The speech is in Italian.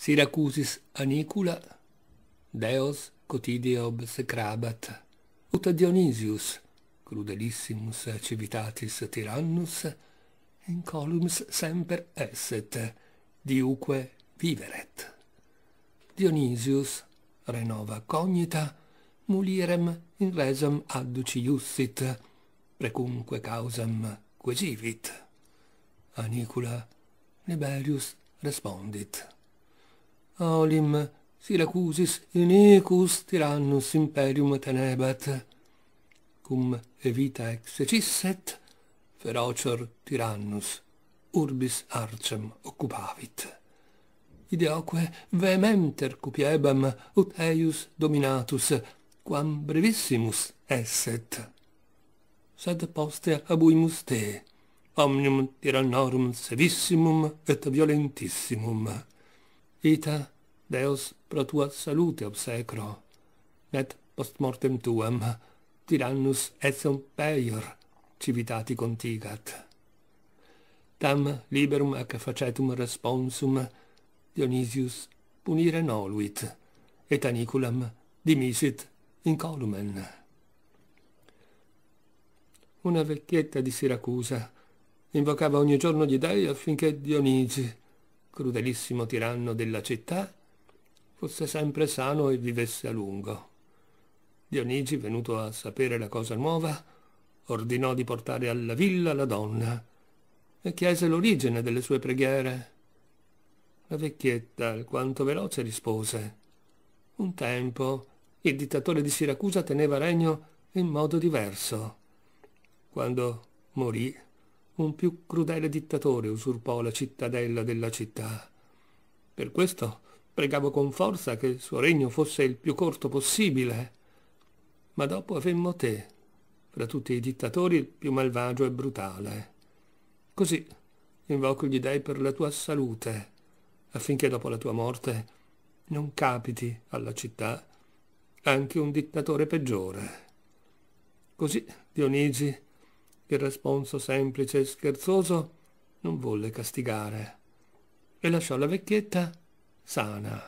Siracusis anicula deos cotidie obsecrabat ut Dionysius crudelissimus civitatis tyrannus in columns semper esset diuque viveret Dionysius renova cognita mulirem in resum adduci iussit precumque causam quesivit Anicula Nebelius respondit olim silacusis inicus tyrannus imperium tenebat, cum evita exercisset, ferocior tyrannus urbis arcem occupavit. Ideoque vehementer cupiebam ut eius dominatus, quam brevissimus esset. Sed poste abuimus te, omnium tyrannorum sevissimum et violentissimum, ita Deus pro tua salute obsecro, net post mortem tuam, tirannus etiam peior, civitati contigat. Tam liberum ac facetum responsum, Dionysius punire noluit, et aniculam dimisit incolumen. Una vecchietta di Siracusa invocava ogni giorno gli dèi affinché Dionisi, crudelissimo tiranno della città, fosse sempre sano e vivesse a lungo. Dionigi, venuto a sapere la cosa nuova, ordinò di portare alla villa la donna e chiese l'origine delle sue preghiere. La vecchietta, alquanto veloce, rispose Un tempo il dittatore di Siracusa teneva regno in modo diverso. Quando morì, un più crudele dittatore usurpò la cittadella della città. Per questo Pregavo con forza che il suo regno fosse il più corto possibile, ma dopo avemmo te, fra tutti i dittatori il più malvagio e brutale. Così invoco gli dei per la tua salute, affinché dopo la tua morte non capiti alla città anche un dittatore peggiore. Così Dionigi, il responso semplice e scherzoso, non volle castigare e lasciò la vecchietta 啥呢？